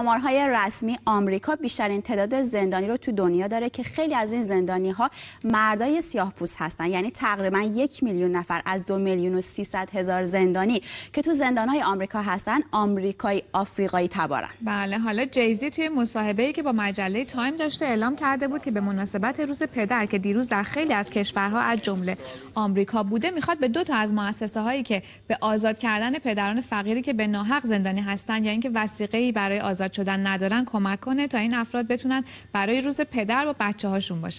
آمارهای رسمی آمریکا بیشترین تعداد زندانی رو تو دنیا داره که خیلی از این زندانی ها مردای سیاه پوست هستن یعنی تقریبا یک میلیون نفر از دو میلیون و سیصد هزار زندانی که تو زندان های آمریکا هستن آمریکایی آفریقایی تبارن بله حالا جیزی توی مصاحبه که با مجله تایم داشته اعلام کرده بود که به مناسبت روز پدر که دیروز در خیلی از کشورها از جمله آمریکا بوده میخواد به دو تا از مؤسسه هایی که به آزاد کردن پدران فقیری که به ناحق زندانی هستن یعنی اینکه وسیقه برای آزاد شدن ندارن کمک کنه تا این افراد بتونن برای روز پدر و بچه هاشون باشن